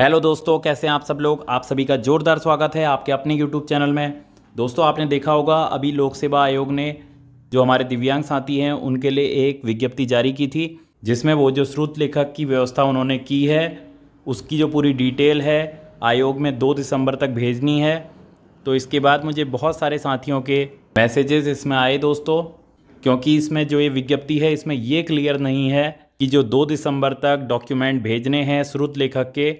hello दोस्तों कैसे हैं आप सब लोग आप सभी का ज़ोरदार स्वागत है आपके अपने यूट्यूब चैनल में दोस्तों आपने देखा होगा अभी लोक सेवा आयोग ने जो हमारे दिव्यांग साथी हैं उनके लिए एक विज्ञप्ति जारी की थी जिसमें वो जो श्रुत लेखक की व्यवस्था उन्होंने की है उसकी जो पूरी डिटेल है आयोग में दो दिसंबर तक भेजनी है तो इसके बाद मुझे बहुत सारे साथियों के मैसेजेस इसमें आए दोस्तों क्योंकि इसमें जो ये विज्ञप्ति है इसमें ये क्लियर नहीं है कि जो दो दिसंबर तक डॉक्यूमेंट भेजने हैं श्रुत लेखक के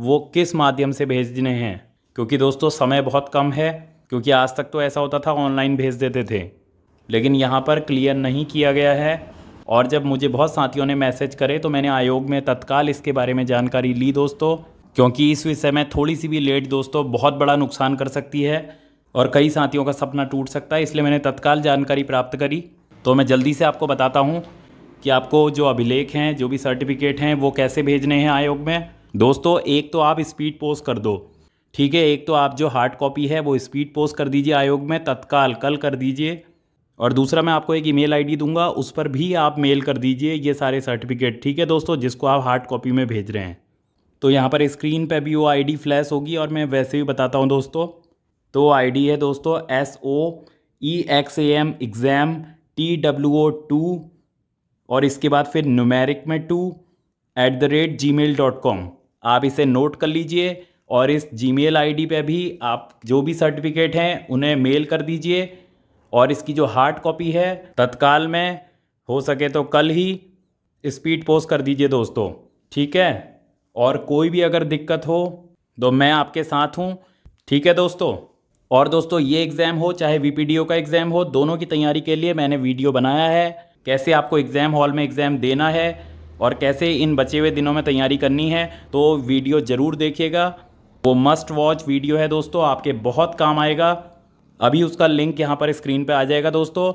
वो किस माध्यम से भेजने हैं क्योंकि दोस्तों समय बहुत कम है क्योंकि आज तक तो ऐसा होता था ऑनलाइन भेज देते थे लेकिन यहाँ पर क्लियर नहीं किया गया है और जब मुझे बहुत साथियों ने मैसेज करे तो मैंने आयोग में तत्काल इसके बारे में जानकारी ली दोस्तों क्योंकि इस विषय में थोड़ी सी भी लेट दोस्तों बहुत बड़ा नुकसान कर सकती है और कई साथियों का सपना टूट सकता है इसलिए मैंने तत्काल जानकारी प्राप्त करी तो मैं जल्दी से आपको बताता हूँ कि आपको जो अभिलेख हैं जो भी सर्टिफिकेट हैं वो कैसे भेजने हैं आयोग में दोस्तों एक तो आप स्पीड पोस्ट कर दो ठीक है एक तो आप जो हार्ड कॉपी है वो स्पीड पोस्ट कर दीजिए आयोग में तत्काल कल कर दीजिए और दूसरा मैं आपको एक ईमेल आईडी दूंगा उस पर भी आप मेल कर दीजिए ये सारे सर्टिफिकेट ठीक है दोस्तों जिसको आप हार्ड कॉपी में भेज रहे हैं तो यहाँ पर स्क्रीन पर भी वो आई फ्लैश होगी और मैं वैसे भी बताता हूँ दोस्तों तो आई है दोस्तों S O E X A M exam T W O two और इसके बाद फिर नुमेरिक में two at the rate Gmail dot com आप इसे नोट कर लीजिए और इस जी मेल आई पे भी आप जो भी सर्टिफिकेट हैं उन्हें मेल कर दीजिए और इसकी जो हार्ड कॉपी है तत्काल में हो सके तो कल ही स्पीड पोस्ट कर दीजिए दोस्तों ठीक है और कोई भी अगर दिक्कत हो तो मैं आपके साथ हूँ ठीक है दोस्तों और दोस्तों ये एग्ज़ाम हो चाहे वी का एग्ज़ाम हो दोनों की तैयारी के लिए मैंने वीडियो बनाया है कैसे आपको एग्ज़ाम हॉल में एग्ज़ाम देना है और कैसे इन बचे हुए दिनों में तैयारी करनी है तो वीडियो ज़रूर देखिएगा वो मस्ट वॉच वीडियो है दोस्तों आपके बहुत काम आएगा अभी उसका लिंक यहाँ पर स्क्रीन पर आ जाएगा दोस्तों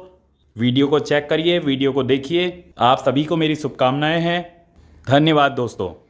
वीडियो को चेक करिए वीडियो को देखिए आप सभी को मेरी शुभकामनाएं हैं धन्यवाद दोस्तों